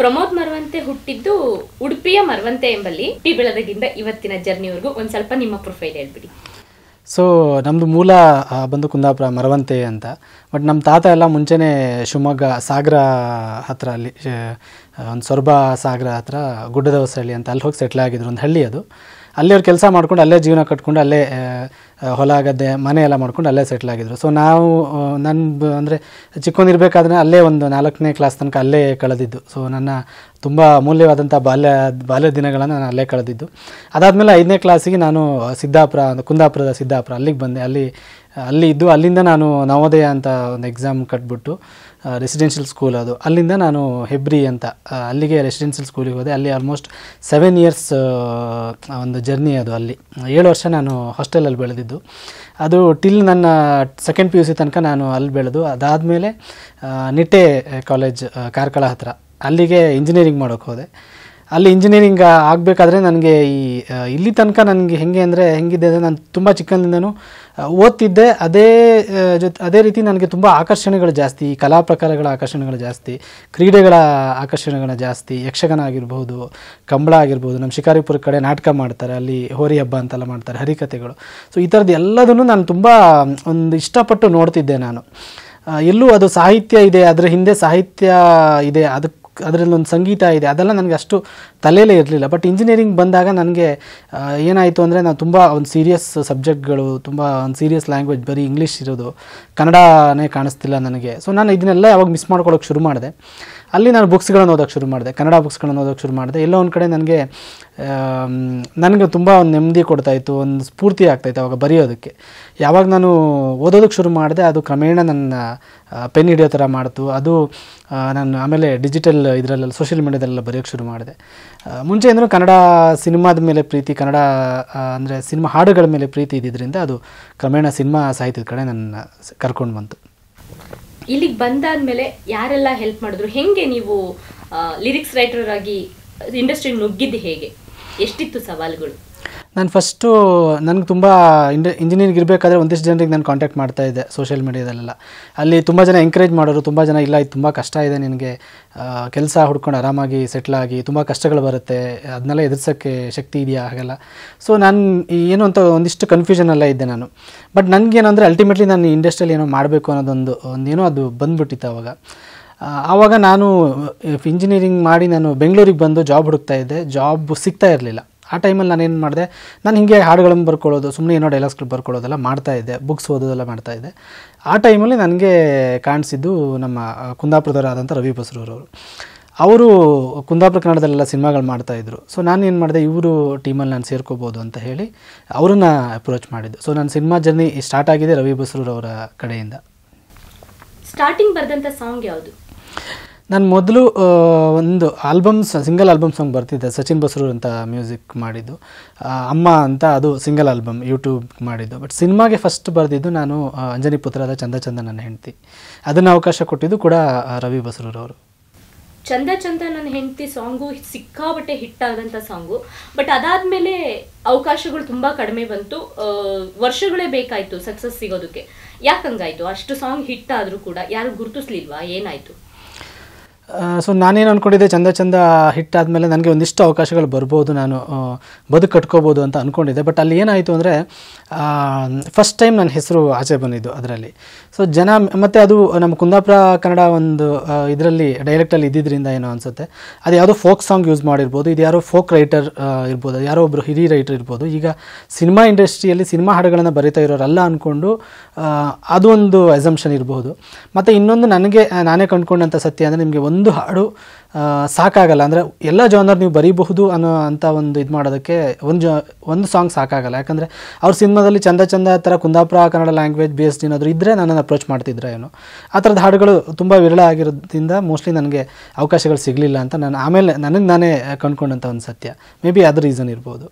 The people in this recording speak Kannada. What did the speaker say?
ಪ್ರಮೋದ್ ಮರವಂತೆ ಹುಟ್ಟಿದ್ದು ಉಡುಪಿಯ ಮರವಂತೆ ಎಂಬಲ್ಲಿ ಟಿ ಬೆಳದಗಿಂದ ಇವತ್ತಿನ ಜರ್ನಿವರೆಗೂ ಒಂದು ಸ್ವಲ್ಪ ನಿಮ್ಮ ಪ್ರೊಫೈಲ್ ಹೇಳ್ಬಿಡಿ ಸೊ ನಮ್ಮದು ಮೂಲ ಬಂದು ಕುಂದಾಪುರ ಮರವಂತೆ ಅಂತ ಬಟ್ ನಮ್ಮ ತಾತ ಎಲ್ಲ ಮುಂಚೆನೆ ಶಿವಮೊಗ್ಗ ಸಾಗರ ಹತ್ರ ಅಲ್ಲಿ ಒಂದು ಸೊರಬ ಸಾಗರ ಹತ್ರ ಗುಡ್ಡದ ಅಂತ ಅಲ್ಲಿ ಹೋಗಿ ಸೆಟ್ಲ್ ಆಗಿದ್ರು ಒಂದು ಹಳ್ಳಿ ಅದು ಅಲ್ಲೇ ಕೆಲಸ ಮಾಡ್ಕೊಂಡು ಅಲ್ಲೇ ಜೀವನ ಕಟ್ಕೊಂಡು ಅಲ್ಲೇ ಹೊಲ ಗದ್ದೆ ಮನೆ ಎಲ್ಲ ಮಾಡ್ಕೊಂಡು ಅಲ್ಲೇ ಸೆಟ್ಲ್ ಆಗಿದ್ರು ಸೊ ನಾವು ನನ್ನ ಅಂದರೆ ಚಿಕ್ಕೊಂದಿರಬೇಕಾದ್ರೆ ಅಲ್ಲೇ ಒಂದು ನಾಲ್ಕನೇ ಕ್ಲಾಸ್ ತನಕ ಅಲ್ಲೇ ಕಳೆದಿದ್ದು ಸೊ ನನ್ನ ತುಂಬ ಅಮೂಲ್ಯವಾದಂಥ ಬಾಲ್ಯ ಬಾಲ್ಯ ದಿನಗಳನ್ನು ನಾನು ಅಲ್ಲೇ ಕಳೆದಿದ್ದು ಅದಾದಮೇಲೆ ಐದನೇ ಕ್ಲಾಸಿಗೆ ನಾನು ಸಿದ್ದಾಪುರ ಕುಂದಾಪುರದ ಸಿದ್ದಾಪುರ ಅಲ್ಲಿಗೆ ಬಂದೆ ಅಲ್ಲಿ ಅಲ್ಲಿ ಇದ್ದು ಅಲ್ಲಿಂದ ನಾನು ನವೋದಯ ಅಂತ ಒಂದು ಎಕ್ಸಾಮ್ ಕಟ್ಬಿಟ್ಟು ರೆಸಿಡೆನ್ಷಿಯಲ್ ಸ್ಕೂಲ್ ಅದು ಅಲ್ಲಿಂದ ನಾನು ಹೆಬ್ರಿ ಅಂತ ಅಲ್ಲಿಗೆ ರೆಸಿಡೆನ್ಷಿಯಲ್ ಸ್ಕೂಲಿಗೆ ಹೋದೆ ಅಲ್ಲಿ ಆಲ್ಮೋಸ್ಟ್ ಸೆವೆನ್ ಇಯರ್ಸ್ ಒಂದು ಜರ್ನಿ ಅದು ಅಲ್ಲಿ ಏಳು ವರ್ಷ ನಾನು ಹಾಸ್ಟೆಲಲ್ಲಿ ಬೆಳೆದಿದ್ದು ಅದು ಟಿಲ್ ನನ್ನ ಸೆಕೆಂಡ್ ಪಿ ಯು ಸಿ ತನಕ ನಾನು ಅಲ್ಲಿ ಬೆಳೆದು ಅದಾದಮೇಲೆ ನಿಟ್ಟೆ ಕಾಲೇಜ್ ಕಾರ್ಕಳ ಹತ್ರ ಅಲ್ಲಿಗೆ ಇಂಜಿನಿಯರಿಂಗ್ ಮಾಡೋಕ್ಕೆ ಹೋದೆ ಅಲ್ಲಿ ಇಂಜಿನಿಯರಿಂಗ್ ಆಗಬೇಕಾದ್ರೆ ನನಗೆ ಈ ಇಲ್ಲಿ ತನಕ ನನಗೆ ಹೆಂಗೆ ಅಂದರೆ ಹೆಂಗಿದೆ ಅಂದರೆ ನಾನು ತುಂಬ ಚಿಕ್ಕಂದಿಂದನೂ ಓದ್ತಿದ್ದೆ ಅದೇ ಜೊತೆ ಅದೇ ರೀತಿ ನನಗೆ ತುಂಬ ಆಕರ್ಷಣೆಗಳು ಜಾಸ್ತಿ ಕಲಾ ಪ್ರಕಾರಗಳ ಆಕರ್ಷಣೆಗಳು ಜಾಸ್ತಿ ಕ್ರೀಡೆಗಳ ಆಕರ್ಷಣೆಗಳ ಜಾಸ್ತಿ ಯಕ್ಷಗಾನ ಆಗಿರ್ಬೋದು ಕಂಬಳ ಆಗಿರ್ಬೋದು ನಮ್ಮ ಶಿಕಾರಿಪುರ ಕಡೆ ನಾಟಕ ಮಾಡ್ತಾರೆ ಅಲ್ಲಿ ಹೋರಿ ಹಬ್ಬ ಅಂತೆಲ್ಲ ಮಾಡ್ತಾರೆ ಹರಿಕಥೆಗಳು ಸೊ ಈ ಥರದ್ದು ಎಲ್ಲದನ್ನು ನಾನು ತುಂಬ ಒಂದು ಇಷ್ಟಪಟ್ಟು ನೋಡ್ತಿದ್ದೆ ನಾನು ಎಲ್ಲೂ ಅದು ಸಾಹಿತ್ಯ ಇದೆ ಅದರ ಹಿಂದೆ ಸಾಹಿತ್ಯ ಇದೆ ಅದಕ್ಕೆ ಅದರಲ್ಲಿ ಒಂದು ಸಂಗೀತ ಇದೆ ಅದೆಲ್ಲ ನನಗೆ ಅಷ್ಟು ತಲೆಯಲ್ಲೇ ಇರಲಿಲ್ಲ ಬಟ್ ಇಂಜಿನಿಯರಿಂಗ್ ಬಂದಾಗ ನನಗೆ ಏನಾಯಿತು ಅಂದರೆ ನಾನು ತುಂಬ ಒಂದು ಸೀರಿಯಸ್ ಸಬ್ಜೆಕ್ಟ್ಗಳು ತುಂಬ ಒಂದು ಸೀರಿಯಸ್ ಲ್ಯಾಂಗ್ವೇಜ್ ಬರೀ ಇಂಗ್ಲೀಷ್ ಇರೋದು ಕನ್ನಡನೇ ಕಾಣಿಸ್ತಿಲ್ಲ ನನಗೆ ಸೊ ನಾನು ಇದನ್ನೆಲ್ಲ ಯಾವಾಗ ಮಿಸ್ ಮಾಡ್ಕೊಳ್ಳೋಕೆ ಶುರು ಮಾಡಿದೆ ಅಲ್ಲಿ ನಾನು ಬುಕ್ಸ್ಗಳನ್ನು ಓದೋಕ್ಕೆ ಶುರು ಮಾಡಿದೆ ಕನ್ನಡ ಬುಕ್ಸ್ಗಳನ್ನು ಓದೋಕ್ಕೆ ಶುರು ಮಾಡಿದೆ ಎಲ್ಲೋ ಒಂದು ಕಡೆ ನನಗೆ ನನಗೆ ತುಂಬ ಒಂದು ನೆಮ್ಮದಿ ಕೊಡ್ತಾಯಿತ್ತು ಒಂದು ಸ್ಫೂರ್ತಿ ಆಗ್ತಾಯಿತ್ತು ಅವಾಗ ಬರೆಯೋದಕ್ಕೆ ಯಾವಾಗ ನಾನು ಓದೋದಕ್ಕೆ ಶುರು ಮಾಡಿದೆ ಅದು ಕ್ರಮೇಣ ನನ್ನ ಪೆನ್ ಹಿಡಿಯೋ ಥರ ಮಾಡ್ತು ಅದು ನಾನು ಆಮೇಲೆ ಡಿಜಿಟಲ್ ಇದರಲ್ಲೆಲ್ಲ ಸೋಷಿಯಲ್ ಮೀಡ್ಯಾದಲ್ಲೆಲ್ಲ ಬರೆಯೋಕ್ಕೆ ಶುರು ಮಾಡಿದೆ ಮುಂಚೆ ಅಂದರೆ ಕನ್ನಡ ಸಿನಿಮಾದ ಮೇಲೆ ಪ್ರೀತಿ ಕನ್ನಡ ಅಂದರೆ ಸಿನಿಮಾ ಹಾಡುಗಳ ಮೇಲೆ ಪ್ರೀತಿ ಇದ್ದಿದ್ದರಿಂದ ಅದು ಕ್ರಮೇಣ ಸಿನಿಮಾ ಸಾಹಿತ್ಯದ ಕಡೆ ನನ್ನ ಕರ್ಕೊಂಡು ಬಂತು ಇಲ್ಲಿಗೆ ಬಂದಾದ್ಮೇಲೆ ಯಾರೆಲ್ಲ ಹೆಲ್ಪ್ ಮಾಡಿದ್ರು ಹೆಂಗೆ ನೀವು ಲಿರಿಕ್ಸ್ ರೈಟರ್ ಆಗಿ ಇಂಡಸ್ಟ್ರಿ ನುಗ್ಗಿದ್ದು ಹೇಗೆ ಎಷ್ಟಿತ್ತು ಸವಾಲುಗಳು ನಾನು ಫಸ್ಟು ನನಗೆ ತುಂಬ ಇಂಡ ಇಂಜಿನಿಯರಿಂಗ್ ಇರಬೇಕಾದ್ರೆ ಒಂದಿಷ್ಟು ಜನರಿಗೆ ನಾನು ಕಾಂಟ್ಯಾಕ್ಟ್ ಮಾಡ್ತಾ ಇದ್ದೆ ಸೋಷಿಯಲ್ ಮೀಡಿಯಾದಲ್ಲೆಲ್ಲ ಅಲ್ಲಿ ತುಂಬ ಜನ ಎಂಕರೇಜ್ ಮಾಡೋರು ತುಂಬ ಜನ ಇಲ್ಲ ಇದು ತುಂಬ ಕಷ್ಟ ಇದೆ ನಿನಗೆ ಕೆಲಸ ಹುಡ್ಕೊಂಡು ಆರಾಮಾಗಿ ಸೆಟ್ಲಾಗಿ ತುಂಬ ಕಷ್ಟಗಳು ಬರುತ್ತೆ ಅದನ್ನೆಲ್ಲ ಎದುರಿಸೋಕ್ಕೆ ಶಕ್ತಿ ಇದೆಯಾ ಹಾಗೆಲ್ಲ ಸೊ ನಾನು ಏನು ಅಂತ ಒಂದಿಷ್ಟು ಕನ್ಫ್ಯೂಷನೆಲ್ಲ ಇದ್ದೆ ನಾನು ಬಟ್ ನನಗೇನಂದರೆ ಅಲ್ಟಿಮೇಟ್ಲಿ ನಾನು ಇಂಡಸ್ಟ್ರಿಯಲ್ಲಿ ಏನೋ ಮಾಡಬೇಕು ಅನ್ನೋದೊಂದು ಒಂದೇನೋ ಅದು ಬಂದ್ಬಿಟ್ಟಿತ್ತು ಆವಾಗ ಆವಾಗ ನಾನು ಇಂಜಿನಿಯರಿಂಗ್ ಮಾಡಿ ನಾನು ಬೆಂಗಳೂರಿಗೆ ಬಂದು ಜಾಬ್ ಹುಡುಕ್ತಾ ಇದ್ದೆ ಜಾಬ್ ಸಿಗ್ತಾ ಇರಲಿಲ್ಲ ಆ ಟೈಮಲ್ಲಿ ನಾನು ಏನು ಮಾಡಿದೆ ನಾನು ಹೀಗೆ ಹಾಡುಗಳನ್ನು ಬರ್ಕೊಳ್ಳೋದು ಸುಮ್ಮನೆ ಏನೋ ಡೈಲಾಗ್ಸ್ಗಳು ಬರ್ಕೊಳ್ಳೋದೆಲ್ಲ ಇದ್ದೆ ಬುಕ್ಸ್ ಓದೋದೆಲ್ಲ ಮಾಡ್ತಾಯಿದ್ದೆ ಆ ಟೈಮಲ್ಲಿ ನನಗೆ ಕಾಣಿಸಿದ್ದು ನಮ್ಮ ಕುಂದಾಪುರದವರಾದಂಥ ರವಿ ಬಸ್ರೂರವರು ಅವರು ಕುಂದಾಪುರ ಕನ್ನಡದಲ್ಲೆಲ್ಲ ಸಿನಿಮಾಗಳು ಮಾಡ್ತಾಯಿದ್ರು ಸೊ ನಾನು ಏನು ಮಾಡಿದೆ ಇವರು ಟೀಮಲ್ಲಿ ನಾನು ಸೇರ್ಕೋಬೋದು ಅಂತ ಹೇಳಿ ಅವರನ್ನು ಅಪ್ರೋಚ್ ಮಾಡಿದ್ದು ಸೊ ನನ್ನ ಸಿನಿಮಾ ಜರ್ನಿ ಸ್ಟಾರ್ಟ್ ಆಗಿದೆ ರವಿ ಬಸ್ರೂರವರ ಕಡೆಯಿಂದ ಸ್ಟಾರ್ಟಿಂಗ್ ಬರೆದಂಥ ಸಾಂಗ್ ಯಾವುದು ನಾನು ಮೊದಲು ಒಂದು ಆಲ್ಬಮ್ಸ್ ಸಿಂಗಲ್ ಆಲ್ಬಮ್ ಸಾಂಗ್ ಬರ್ತಿದ್ದೆ ಸಚಿನ್ ಬಸ್ರೂರ್ ಅಂತ ಮ್ಯೂಸಿಕ್ ಮಾಡಿದ್ದು ಅಮ್ಮ ಅಂತ ಅದು ಸಿಂಗಲ್ ಆಲ್ಬಮ್ ಯೂಟ್ಯೂಬ್ ಮಾಡಿದ್ದು ಬಟ್ ಸಿನಿಮಾಗೆ ಫಸ್ಟ್ ಬರೆದಿದ್ದು ನಾನು ಅಂಜನಿ ಪುತ್ರದ ಚಂದ ಚಂದ ನನ್ನ ಹೆಂಡತಿ ಅದನ್ನು ಅವಕಾಶ ಕೊಟ್ಟಿದ್ದು ಕೂಡ ರವಿ ಬಸ್ರೂರವರು ಚಂದ ಚಂದ ನನ್ನ ಹೆಂಡತಿ ಸಾಂಗು ಸಿಕ್ಕಾಬಟ್ಟೆ ಹಿಟ್ ಆದಂಥ ಸಾಂಗು ಬಟ್ ಅದಾದಮೇಲೆ ಅವಕಾಶಗಳು ತುಂಬ ಕಡಿಮೆ ಬಂತು ವರ್ಷಗಳೇ ಬೇಕಾಯಿತು ಸಕ್ಸಸ್ ಸಿಗೋದಕ್ಕೆ ಯಾಕಂಗಾಯಿತು ಅಷ್ಟು ಸಾಂಗ್ ಹಿಟ್ ಆದರೂ ಕೂಡ ಯಾರು ಗುರುತಿಸ್ಲಿಲ್ವಾ ಏನಾಯಿತು ಸೊ ನಾನೇನು ಅಂದ್ಕೊಂಡಿದ್ದೆ ಚಂದ ಚಂದ ಹಿಟ್ ಆದಮೇಲೆ ನನಗೆ ಒಂದಿಷ್ಟು ಅವಕಾಶಗಳು ಬರ್ಬೋದು ನಾನು ಬದುಕು ಕಟ್ಕೋಬೋದು ಅಂತ ಅಂದ್ಕೊಂಡಿದ್ದೆ ಬಟ್ ಅಲ್ಲಿ ಏನಾಯಿತು ಅಂದರೆ ಫಸ್ಟ್ ಟೈಮ್ ನನ್ನ ಹೆಸರು ಆಚೆ ಬಂದಿದ್ದು ಅದರಲ್ಲಿ ಸೊ ಜನ ಮತ್ತು ಅದು ನಮ್ಮ ಕುಂದಾಪುರ ಕನ್ನಡ ಒಂದು ಇದರಲ್ಲಿ ಡೈರೆಕ್ಟಲ್ಲಿ ಇದ್ದಿದ್ದರಿಂದ ಏನೋ ಅನಿಸುತ್ತೆ ಅದು ಯಾವುದೋ ಫೋಕ್ ಸಾಂಗ್ ಯೂಸ್ ಮಾಡಿರ್ಬೋದು ಇದು ಯಾರೋ ಫೋಕ್ ರೈಟರ್ ಇರ್ಬೋದು ಯಾರೋ ಒಬ್ಬರು ಹಿರಿ ರೈಟರ್ ಇರ್ಬೋದು ಈಗ ಸಿನಿಮಾ ಇಂಡಸ್ಟ್ರಿಯಲ್ಲಿ ಸಿನಿಮಾ ಹಾಡುಗಳನ್ನು ಬರಿತಾ ಇರೋರಲ್ಲ ಅಂದ್ಕೊಂಡು ಅದೊಂದು ಎಸಂಪ್ಷನ್ ಇರಬಹುದು ಮತ್ತು ಇನ್ನೊಂದು ನನಗೆ ನಾನೇ ಕಂಡುಕೊಂಡಂಥ ಸತ್ಯ ಅಂದರೆ ನಿಮಗೆ ಒಂದು ಒಂದು ಹಾಡು ಸಾಕಾಗಲ್ಲ ಅಂದರೆ ಎಲ್ಲ ಜಾನರ್ ನೀವು ಬರೀಬಹುದು ಅನ್ನೋ ಅಂಥ ಒಂದು ಇದು ಮಾಡೋದಕ್ಕೆ ಒಂದು ಜಾ ಒಂದು ಸಾಂಗ್ ಸಾಕಾಗಲ್ಲ ಯಾಕಂದರೆ ಅವ್ರ ಸಿನಿಮಾದಲ್ಲಿ ಚಂದ ಚಂದ ಆ ಥರ ಕುಂದಾಪುರ ಕನ್ನಡ ಲ್ಯಾಂಗ್ವೇಜ್ ಬೇಸ್ಡ್ ಏನಾದರೂ ಇದ್ದರೆ ನನ್ನನ್ನು ಅಪ್ರೋಚ್ ಮಾಡ್ತಿದ್ರೆ ಏನು ಆ ಥರದ ಹಾಡುಗಳು ತುಂಬ ವಿರಳ ಆಗಿರೋದ್ರಿಂದ ಮೋಸ್ಟ್ಲಿ ನನಗೆ ಅವಕಾಶಗಳು ಸಿಗಲಿಲ್ಲ ಅಂತ ನಾನು ಆಮೇಲೆ ನನಗೆ ನಾನೇ ಕಂಡುಕೊಂಡಂಥ ಒಂದು ಸತ್ಯ ಮೇ ಬಿ ಅದು ರೀಸನ್ ಇರ್ಬೋದು